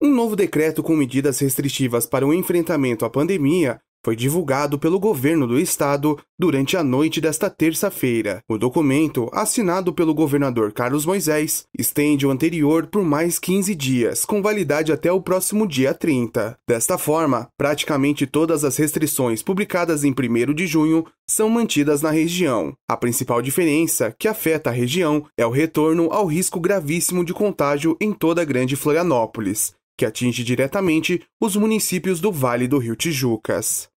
Um novo decreto com medidas restritivas para o enfrentamento à pandemia foi divulgado pelo governo do estado durante a noite desta terça-feira. O documento, assinado pelo governador Carlos Moisés, estende o anterior por mais 15 dias, com validade até o próximo dia 30. Desta forma, praticamente todas as restrições publicadas em 1 de junho são mantidas na região. A principal diferença que afeta a região é o retorno ao risco gravíssimo de contágio em toda a Grande Florianópolis, que atinge diretamente os municípios do Vale do Rio Tijucas.